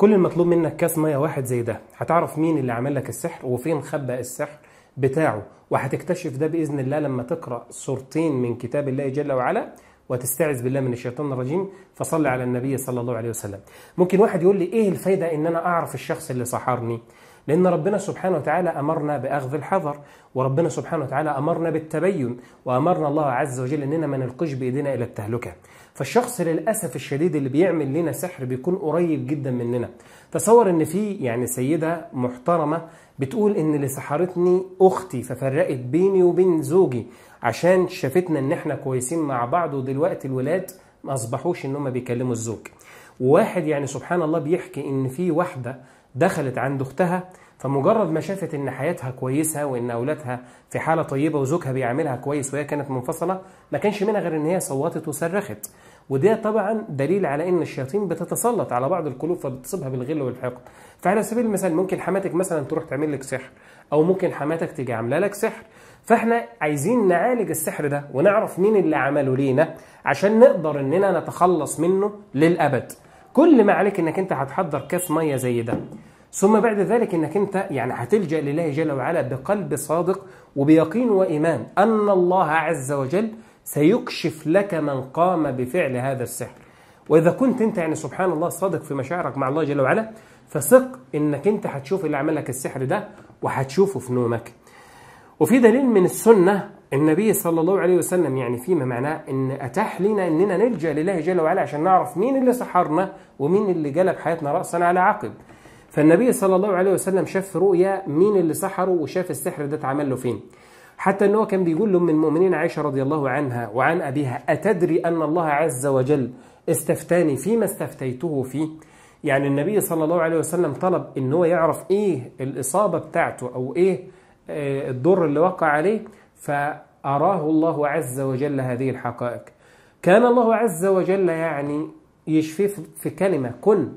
كل المطلوب منك كاس ميه واحد زي ده هتعرف مين اللي عمل لك السحر وفين خبأ السحر بتاعه وهتكتشف ده باذن الله لما تقرا سورتين من كتاب الله جل وعلا وتستعذ بالله من الشيطان الرجيم فصل على النبي صلى الله عليه وسلم ممكن واحد يقول لي ايه الفايده ان انا اعرف الشخص اللي سحرني لأن ربنا سبحانه وتعالى أمرنا بأخذ الحذر وربنا سبحانه وتعالى أمرنا بالتبين وأمرنا الله عز وجل أننا ما نلقش بإيدينا إلى التهلكة فالشخص للأسف الشديد اللي بيعمل لنا سحر بيكون قريب جدا مننا تصور أن في يعني سيدة محترمة بتقول ان اللي سحرتني اختي ففرقت بيني وبين زوجي عشان شافتنا ان احنا كويسين مع بعض ودلوقتي الولاد ما اصبحوش ان بيكلموا الزوج وواحد يعني سبحان الله بيحكي ان في واحده دخلت عند أختها فمجرد ما شافت إن حياتها كويسة وإن أولادها في حالة طيبة وزوجها بيعاملها كويس وهي كانت منفصلة ما كانش منها غير إن هي صوتت وصرخت وده طبعا دليل على ان الشياطين بتتسلط على بعض القلوب فبتصيبها بالغل والحقد فعلى سبيل المثال ممكن حماتك مثلا تروح تعمل لك سحر او ممكن حماتك تيجي عامله لك سحر فاحنا عايزين نعالج السحر ده ونعرف مين اللي عمله لينا عشان نقدر اننا نتخلص منه للابد كل ما عليك انك انت هتحضر كاس ميه زي ده ثم بعد ذلك انك انت يعني هتلجا لله جل وعلا بقلب صادق وبيقين وايمان ان الله عز وجل سيكشف لك من قام بفعل هذا السحر واذا كنت انت يعني سبحان الله صادق في مشاعرك مع الله جل وعلا فثق انك انت هتشوف اللي عملك السحر ده وهتشوفه في نومك وفي دليل من السنه النبي صلى الله عليه وسلم يعني فيما معناه ان اتاح لنا اننا نلجا لله جل وعلا عشان نعرف مين اللي سحرنا ومين اللي جلب حياتنا راسا على عقب فالنبي صلى الله عليه وسلم شاف في رؤيا مين اللي سحره وشاف السحر ده اتعمل له فين حتى ان هو كان بيقول لام المؤمنين عائشه رضي الله عنها وعن ابيها اتدري ان الله عز وجل استفتاني فيما استفتيته فيه يعني النبي صلى الله عليه وسلم طلب ان هو يعرف ايه الاصابه بتاعته او ايه آه، الضر اللي وقع عليه فأراه الله عز وجل هذه الحقائق كان الله عز وجل يعني يشفيه في كلمة كن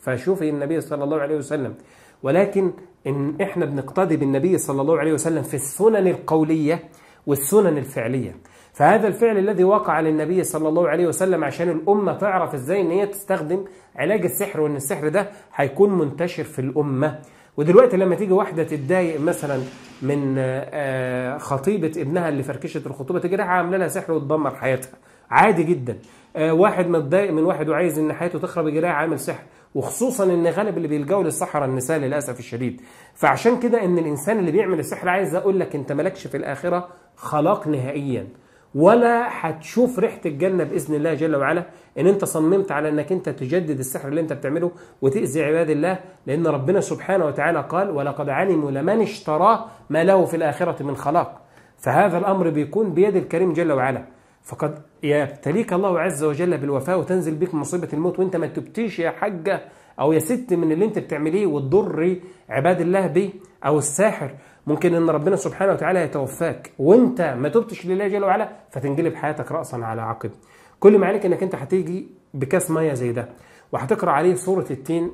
فشوفي النبي صلى الله عليه وسلم ولكن إن إحنا بنقتدي بالنبي صلى الله عليه وسلم في السنن القولية والسنن الفعلية فهذا الفعل الذي وقع للنبي صلى الله عليه وسلم عشان الأمة تعرف إزاي إن هي تستخدم علاج السحر وإن السحر ده هيكون منتشر في الأمة ودلوقتي لما تيجي واحدة تتضايق مثلا من آه، خطيبه ابنها اللي فركشت الخطوبه تيجي رايحه عامله لها سحر وتدمر حياتها عادي جدا آه، واحد متضايق من واحد وعايز ان حياته تخرب يجي رايح عامل سحر وخصوصا ان غالب اللي بيلجأوا للصحراء النساء للاسف الشديد فعشان كده ان الانسان اللي بيعمل السحر عايز اقول لك انت مالكش في الاخره خلاق نهائيا ولا هتشوف ريحه الجنه باذن الله جل وعلا ان انت صممت على انك انت تجدد السحر اللي انت بتعمله وتاذي عباد الله لان ربنا سبحانه وتعالى قال ولقد علموا لمن اشتراه ما له في الاخره من خلاق فهذا الامر بيكون بيد الكريم جل وعلا فقد يبتليك الله عز وجل بالوفاء وتنزل بك مصيبه الموت وانت ما تبتيش يا حجه او يا ست من اللي انت بتعمليه وتضري عباد الله بيه او الساحر ممكن ان ربنا سبحانه وتعالى يتوفاك وانت ما تبتش لله جل وعلا فتنقلب حياتك راسا على عقب كل ما عليك انك انت هتيجي بكاس ميه زي ده وهتقرا عليه سوره التين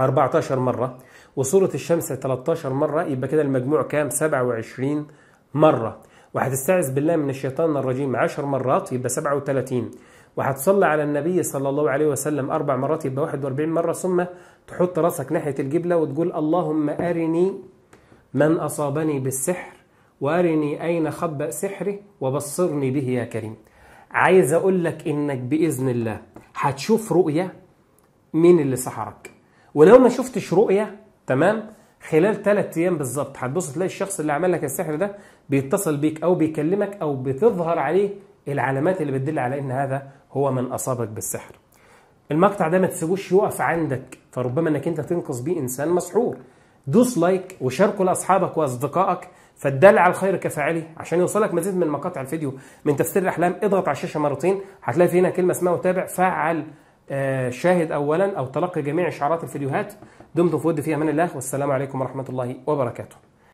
14 مره وسوره الشمس 13 مره يبقى كده المجموع كام 27 مره وهتستعذ بالله من الشيطان الرجيم 10 مرات يبقى 37 وهتصلي على النبي صلى الله عليه وسلم أربع مرات يبقى 41 مرة ثم تحط راسك ناحية الجبلة وتقول اللهم أرني من أصابني بالسحر وأرني أين خبأ سحري وبصرني به يا كريم عايز أقول لك إنك بإذن الله هتشوف رؤية مين اللي سحرك ولو ما شفتش رؤية تمام خلال ثلاث ايام بالظبط هتبص تلاقي الشخص اللي عمل لك السحر ده بيتصل بيك او بيكلمك او بتظهر عليه العلامات اللي بتدل على ان هذا هو من أصابك بالسحر المقطع ده ما تسيبوش يقف عندك فربما انك انت تنقذ بيه انسان مسحور دوس لايك وشاركه لاصحابك واصدقائك فالدل على الخير كفاعله عشان يوصلك مزيد من مقاطع الفيديو من تفسير الاحلام اضغط على الشاشه مرتين هتلاقي في هنا كلمه اسمها وتابع فعل آه، شاهد اولا او تلقي جميع اشعارات الفيديوهات دمتم في ود في امان الله والسلام عليكم ورحمه الله وبركاته